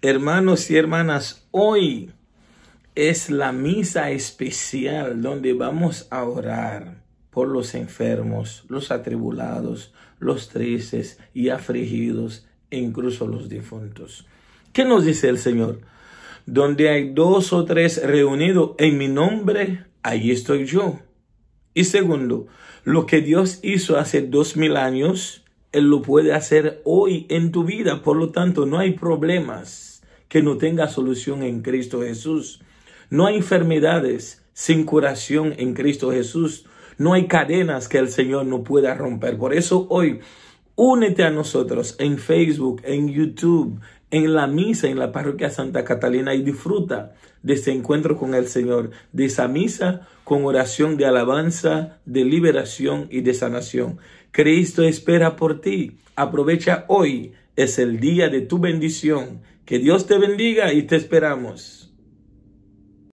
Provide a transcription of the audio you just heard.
Hermanos y hermanas, hoy es la misa especial donde vamos a orar por los enfermos, los atribulados, los tristes y afligidos, e incluso los difuntos. ¿Qué nos dice el Señor? Donde hay dos o tres reunidos en mi nombre, allí estoy yo. Y segundo, lo que Dios hizo hace dos mil años, él lo puede hacer hoy en tu vida, por lo tanto no hay problemas que no tenga solución en Cristo Jesús. No hay enfermedades sin curación en Cristo Jesús. No hay cadenas que el Señor no pueda romper. Por eso hoy, únete a nosotros en Facebook, en YouTube, en la misa en la parroquia Santa Catalina y disfruta de ese encuentro con el Señor, de esa misa con oración de alabanza, de liberación y de sanación. Cristo espera por ti. Aprovecha hoy, es el día de tu bendición. Que Dios te bendiga y te esperamos.